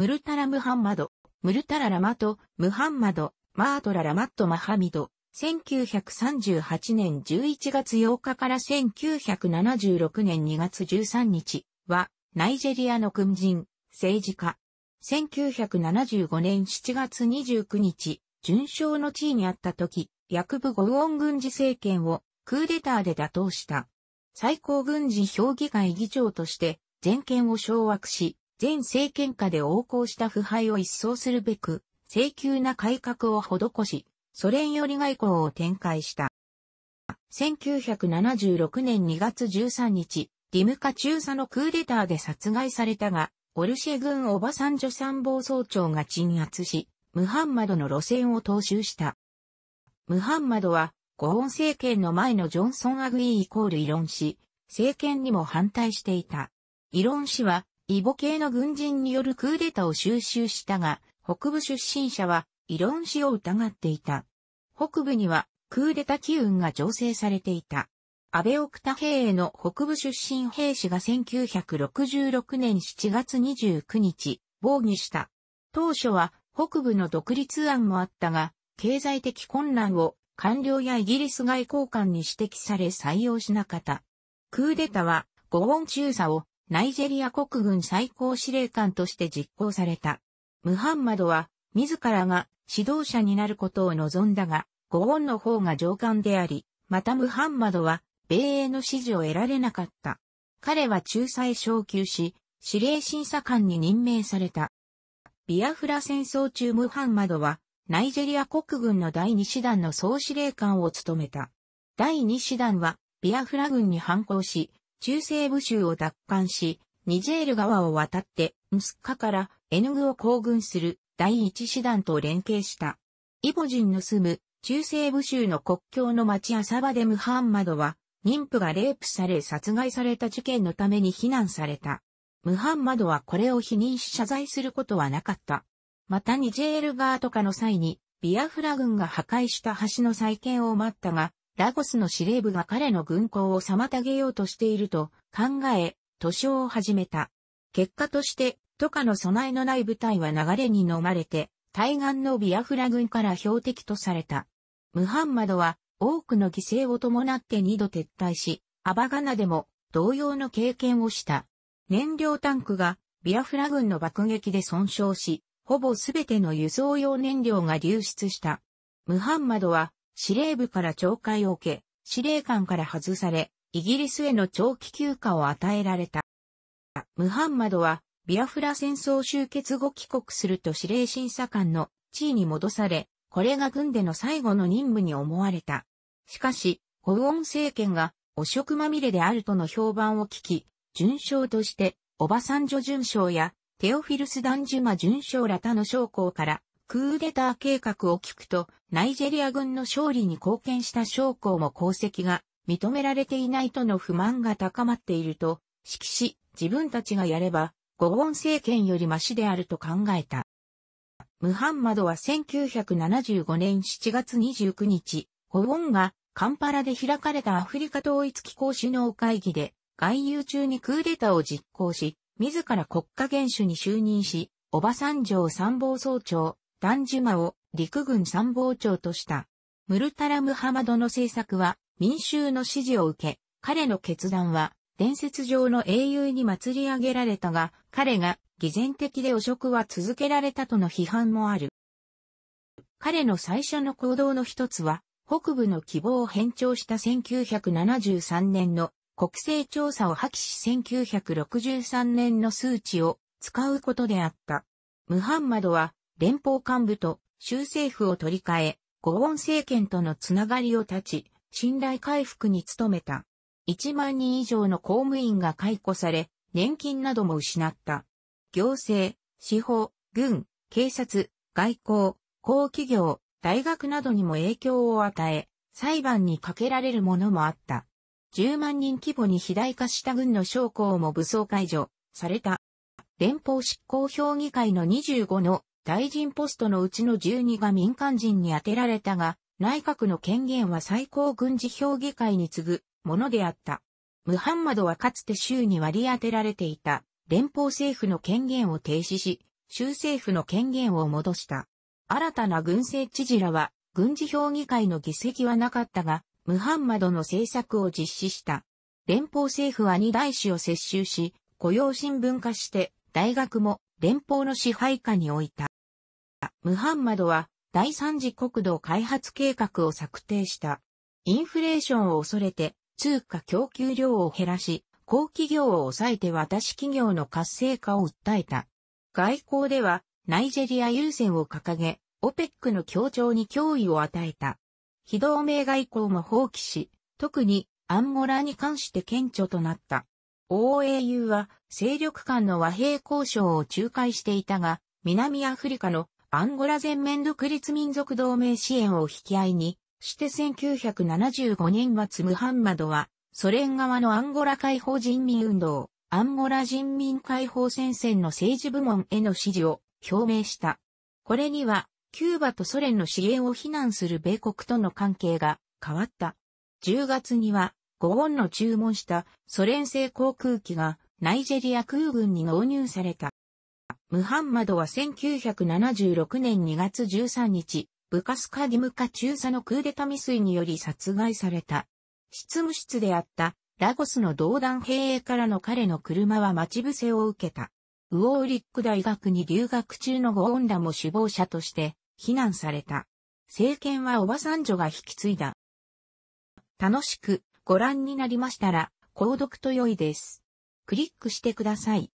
ムルタラムハンマド、ムルタララマト、ムハンマド、マートララマットマハミド、1938年11月8日から1976年2月13日は、ナイジェリアの軍人、政治家。1975年7月29日、順将の地位にあった時、薬部ゴウオン軍事政権をクーデターで打倒した。最高軍事評議会議長として、全権を掌握し、前政権下で横行した腐敗を一掃するべく、請求な改革を施し、ソ連寄り外交を展開した。1976年2月13日、リムカ中佐のクーデターで殺害されたが、オルシェ軍オバサンジョ参謀総長が鎮圧し、ムハンマドの路線を踏襲した。ムハンマドは、ゴーン政権の前のジョンソン・アグイイコール異論し、政権にも反対していた。異論氏は、イボ系の軍人によるクーデタを収集したが、北部出身者は、異論死を疑っていた。北部には、クーデタ機運が醸成されていた。安倍奥田兵衛の北部出身兵士が1966年7月29日、防御した。当初は北部の独立案もあったが、経済的混乱を官僚やイギリス外交官に指摘され採用しなかった。クーデタは、五音中佐をナイジェリア国軍最高司令官として実行された。ムハンマドは、自らが指導者になることを望んだが、ゴーンの方が上官であり、またムハンマドは、米英の支持を得られなかった。彼は仲裁昇級し、司令審査官に任命された。ビアフラ戦争中ムハンマドは、ナイジェリア国軍の第2師団の総司令官を務めた。第2師団は、ビアフラ軍に反抗し、中西部州を奪還し、ニジェール川を渡って、ムスカからエヌグを行軍する第一師団と連携した。イボ人の住む中西部州の国境の町アサバでムハンマドは、妊婦がレイプされ殺害された事件のために非難された。ムハンマドはこれを否認し謝罪することはなかった。またニジェール川とかの際に、ビアフラ軍が破壊した橋の再建を待ったが、ラゴスの司令部が彼の軍港を妨げようとしていると考え、図書を始めた。結果として、都下の備えのない部隊は流れに飲まれて、対岸のビアフラ軍から標的とされた。ムハンマドは多くの犠牲を伴って二度撤退し、アバガナでも同様の経験をした。燃料タンクがビアフラ軍の爆撃で損傷し、ほぼすべての輸送用燃料が流出した。ムハンマドは司令部から懲戒を受け、司令官から外され、イギリスへの長期休暇を与えられた。ムハンマドは、ビアフラ戦争終結後帰国すると司令審査官の地位に戻され、これが軍での最後の任務に思われた。しかし、コウオン政権が汚職まみれであるとの評判を聞き、準将として、オバサンジョ準将やテオフィルス・ダンジュマ準将ら他の将校からクーデター計画を聞くと、ナイジェリア軍の勝利に貢献した将校も功績が認められていないとの不満が高まっていると、指揮し、自分たちがやれば、ゴゴン政権よりマシであると考えた。ムハンマドは1975年7月29日、ゴゴンがカンパラで開かれたアフリカ統一機構首脳会議で、外遊中にクーデターを実行し、自ら国家元首に就任し、オバサンジョー参謀総長、ダンジュマを陸軍参謀長とした。ムルタラ・ムハマドの政策は民衆の支持を受け、彼の決断は伝説上の英雄に祭り上げられたが、彼が偽善的で汚職は続けられたとの批判もある。彼の最初の行動の一つは、北部の希望を変調した1973年の国勢調査を破棄し1963年の数値を使うことであった。ムハンマドは連邦幹部と州政府を取り替え、ゴーン政権とのつながりを断ち、信頼回復に努めた。1万人以上の公務員が解雇され、年金なども失った。行政、司法、軍、警察、外交、公企業、大学などにも影響を与え、裁判にかけられるものもあった。10万人規模に肥大化した軍の将校も武装解除された。連邦執行評議会の25の大臣ポストのうちの12が民間人に充てられたが、内閣の権限は最高軍事評議会に次ぐものであった。ムハンマドはかつて州に割り当てられていた連邦政府の権限を停止し、州政府の権限を戻した。新たな軍政知事らは、軍事評議会の議席はなかったが、ムハンマドの政策を実施した。連邦政府は二大使を接収し、雇用新聞化して、大学も連邦の支配下に置いた。ムハンマドは第三次国土開発計画を策定した。インフレーションを恐れて通貨供給量を減らし、高企業を抑えて私企業の活性化を訴えた。外交ではナイジェリア優先を掲げ、オペックの協調に脅威を与えた。非同盟外交も放棄し、特にアンゴラに関して顕著となった。OAU は勢力間の和平交渉を仲介していたが、南アフリカのアンゴラ全面独立民族同盟支援を引き合いに、して1975年末ムハンマドは、ソ連側のアンゴラ解放人民運動、アンゴラ人民解放戦線の政治部門への支持を表明した。これには、キューバとソ連の支援を非難する米国との関係が変わった。10月には、ゴーンの注文したソ連製航空機がナイジェリア空軍に納入された。ムハンマドは1976年2月13日、ブカスカディムカ中佐のクーデタ未遂により殺害された。執務室であったラゴスの同団兵衛からの彼の車は待ち伏せを受けた。ウォーリック大学に留学中のゴーンらも死亡者として非難された。政権はオバサンジョが引き継いだ。楽しくご覧になりましたら、購読と良いです。クリックしてください。